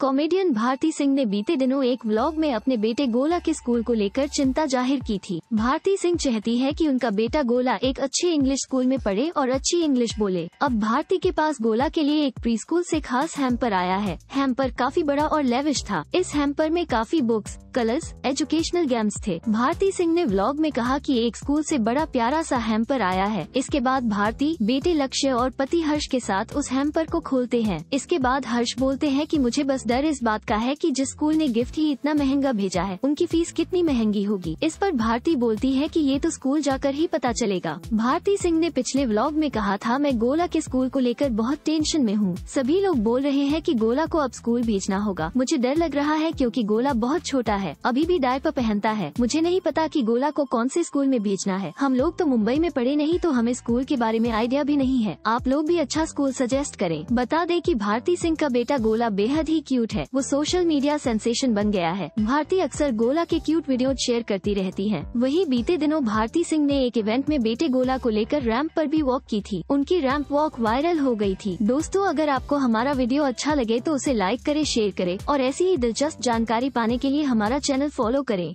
comedian Bharti Singh ने बीते दिनों एक व्लॉग में अपने बेटे गोला के स्कूल को लेकर चिंता जाहिर की थी भारती सिंह चाहती है कि उनका बेटा गोला एक अच्छे इंग्लिश स्कूल में पढ़े और अच्छी इंग्लिश बोले अब भारती के पास गोला के लिए एक प्री स्कूल ऐसी खास हैम्पर आया है हैम्पर काफी बड़ा और लेविश था इस हैम्पर में काफी बुक्स कलर्स एजुकेशनल गेम्स थे भारती सिंह ने व्लॉग में कहा की एक स्कूल ऐसी बड़ा प्यारा सा हैम्पर आया है इसके बाद भारती बेटे लक्ष्य और पति हर्ष के साथ उस हैम्पर को खोलते हैं इसके बाद हर्ष बोलते हैं की मुझे बस डर इस बात का है कि जिस स्कूल ने गिफ्ट ही इतना महंगा भेजा है उनकी फीस कितनी महंगी होगी इस पर भारती बोलती है कि ये तो स्कूल जाकर ही पता चलेगा भारती सिंह ने पिछले व्लॉग में कहा था मैं गोला के स्कूल को लेकर बहुत टेंशन में हूँ सभी लोग बोल रहे हैं की गोला को अब स्कूल भेजना होगा मुझे डर लग रहा है क्यूँकी गोला बहुत छोटा है अभी भी डायर पहनता है मुझे नहीं पता की गोला को कौन से स्कूल में भेजना है हम लोग तो मुंबई में पढ़े नहीं तो हमें स्कूल के बारे में आइडिया भी नहीं है आप लोग भी अच्छा स्कूल सजेस्ट करें बता दें कि भारती सिंह का बेटा गोला बेहद ही क्यूट क्यूट है वो सोशल मीडिया सेंसेशन बन गया है भारती अक्सर गोला के क्यूट वीडियो शेयर करती रहती है वही बीते दिनों भारती सिंह ने एक इवेंट में बेटे गोला को लेकर रैंप आरोप भी वॉक की थी उनकी रैंप वॉक वायरल हो गयी थी दोस्तों अगर आपको हमारा वीडियो अच्छा लगे तो उसे लाइक करे शेयर करे और ऐसी ही दिलचस्प जानकारी पाने के लिए हमारा चैनल फॉलो करे